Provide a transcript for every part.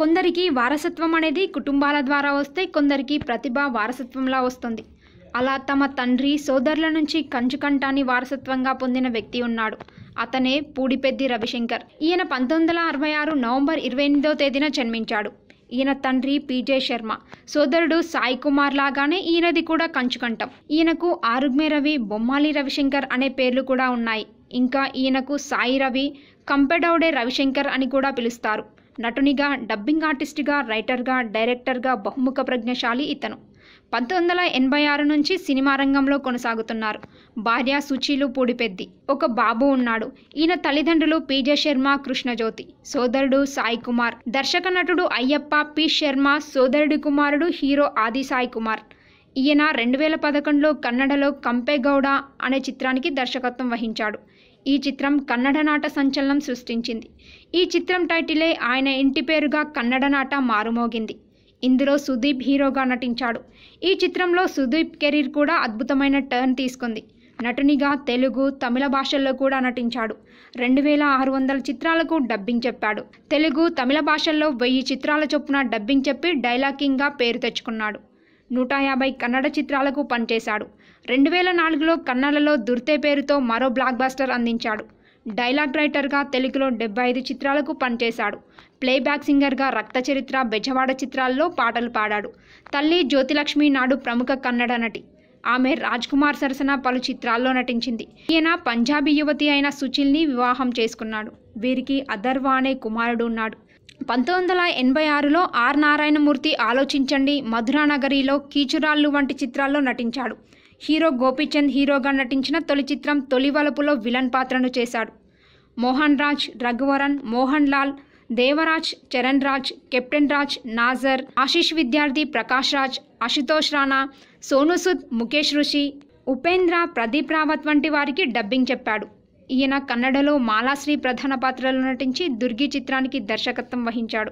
కొందరికి వారసత్వం అనేది కుటుంబాల ద్వారా వస్తే కొందరికి ప్రతిభ వారసత్వంలా వస్తుంది అలా తమ తండ్రి సోదరుల నుంచి కంచుకంఠాన్ని వారసత్వంగా పొందిన వ్యక్తి ఉన్నాడు అతనే పూడిపెద్ది రవిశంకర్ ఈయన పంతొమ్మిది వందల అరవై ఆరు నవంబర్ ఇరవై ఎనిమిదో తేదీన జన్మించాడు ఈయన తండ్రి పీజే శర్మ సోదరుడు సాయి కుమార్ లాగానే ఈయనది కూడా కంచుకంఠం ఈయనకు ఆరుగ్మే రవి బొమ్మాలి రవిశంకర్ అనే పేర్లు కూడా ఉన్నాయి ఇంకా ఈయనకు సాయి రవి కంపెడౌడే రవిశంకర్ అని కూడా పిలుస్తారు నటునిగా డబ్బింగ్ ఆర్టిస్ట్గా రైటర్గా డైరెక్టర్గా బహుముఖ ప్రజ్ఞశాలి ఇతను పంతొమ్మిది వందల ఎనభై ఆరు నుంచి సినిమా రంగంలో కొనసాగుతున్నారు భార్య సుచీలు పూడిపెద్ది ఒక బాబు ఉన్నాడు ఈయన తల్లిదండ్రులు పీజే శర్మ కృష్ణజ్యోతి సోదరుడు సాయి కుమార్ దర్శక నటుడు అయ్యప్ప పి శర్మ సోదరుడి కుమారుడు హీరో ఆది సాయి కుమార్ ఈయన రెండు వేల పదకొండులో కన్నడలో కంపెగౌడ అనే చిత్రానికి దర్శకత్వం వహించాడు ఈ చిత్రం కన్నడ నాట సంచలనం సృష్టించింది ఈ చిత్రం టైటిలే ఆయన ఇంటి పేరుగా కన్నడ నాట మారుమోగింది ఇందులో సుదీప్ హీరోగా నటించాడు ఈ చిత్రంలో సుదీప్ కెరీర్ కూడా అద్భుతమైన టర్న్ తీసుకుంది నటునిగా తెలుగు తమిళ భాషల్లో కూడా నటించాడు రెండు వేల ఆరు వందల చిత్రాలకు డబ్బింగ్ చెప్పాడు తెలుగు తమిళ భాషల్లో వెయ్యి చిత్రాల చొప్పున డబ్బింగ్ చెప్పి డైలాకింగ్గా పేరు తెచ్చుకున్నాడు నూట యాభై కన్నడ చిత్రాలకు పనిచేశాడు రెండు వేల నాలుగులో కన్నడలో దుర్తే పేరుతో మరో బ్లాక్ బాస్టర్ అందించాడు డైలాగ్ రైటర్గా తెలుగులో డెబ్బై ఐదు చిత్రాలకు పనిచేశాడు ప్లేబ్యాక్ సింగర్గా రక్త చరిత్ర బెజవాడ చిత్రాల్లో పాటలు పాడాడు తల్లి జ్యోతిలక్ష్మి నాడు ప్రముఖ కన్నడ నటి ఆమె రాజ్ కుమార్ సరసన పలు చిత్రాల్లో నటించింది ఈయన పంజాబీ యువతి అయిన సుచిల్ని వివాహం చేసుకున్నాడు వీరికి అదర్వా అనే కుమారుడు ఉన్నాడు పంతొమ్మిది వందల ఎనభై ఆరులో ఆర్ నారాయణమూర్తి ఆలోచించండి మధురా నగరిలో కీచురాళ్ళు వంటి చిత్రాల్లో నటించాడు హీరో గోపీచంద్ హీరోగా నటించిన తొలి చిత్రం తొలి వలపులో విలన్ పాత్రను చేశాడు మోహన్ రాజ్ రఘువరన్ మోహన్ లాల్ దేవరాజ్ చరణ్ రాజ్ కెప్టెన్ రాజ్ నాజర్ ఆశీష్ విద్యార్థి ప్రకాష్ రాజ్ అశుతోష్ రాణా సోనూసుద్ ముఖేష్ ఋషి ఉపేంద్ర ప్రదీప్ రావత్ వంటి వారికి డబ్బింగ్ చెప్పాడు ఈయన కన్నడలో మాలాశ్రీ ప్రధాన పాత్రలో నటించి దుర్గి చిత్రానికి దర్శకత్వం వహించాడు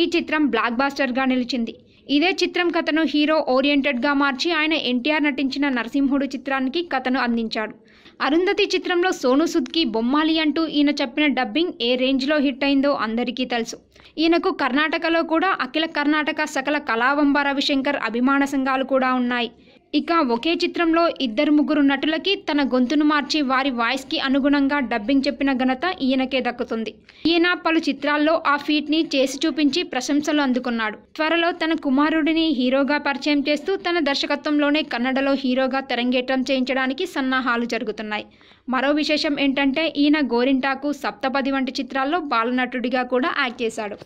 ఈ చిత్రం బ్లాక్ బాస్టర్గా నిలిచింది ఇదే చిత్రం కథను హీరో ఓరియంటెడ్గా మార్చి ఆయన ఎన్టీఆర్ నటించిన నరసింహుడు చిత్రానికి కథను అందించాడు అరుంధతి చిత్రంలో సోను సుద్కి బొమ్మాలి అంటూ ఈయన చెప్పిన డబ్బింగ్ ఏ రేంజ్లో హిట్ అయిందో అందరికీ తెలుసు ఈయనకు కర్ణాటకలో కూడా అఖిల కర్ణాటక సకల కళావంబ రవిశంకర్ అభిమాన సంఘాలు కూడా ఉన్నాయి ఇక ఒకే చిత్రంలో ఇద్దరు ముగ్గురు నటులకి తన గొంతును మార్చి వారి వాయిస్కి అనుగుణంగా డబ్బింగ్ చెప్పిన ఘనత ఈయనకే దక్కుతుంది ఈయన పలు చిత్రాల్లో ఆ ఫీట్ని చేసి చూపించి ప్రశంసలు అందుకున్నాడు త్వరలో తన కుమారుడిని హీరోగా పరిచయం చేస్తూ తన దర్శకత్వంలోనే కన్నడలో హీరోగా తెరంగేటం చేయించడానికి సన్నాహాలు జరుగుతున్నాయి మరో విశేషం ఏంటంటే ఈయన గోరింటాకు సప్తపది వంటి చిత్రాల్లో బాలనటుడిగా కూడా యాక్ట్ చేశాడు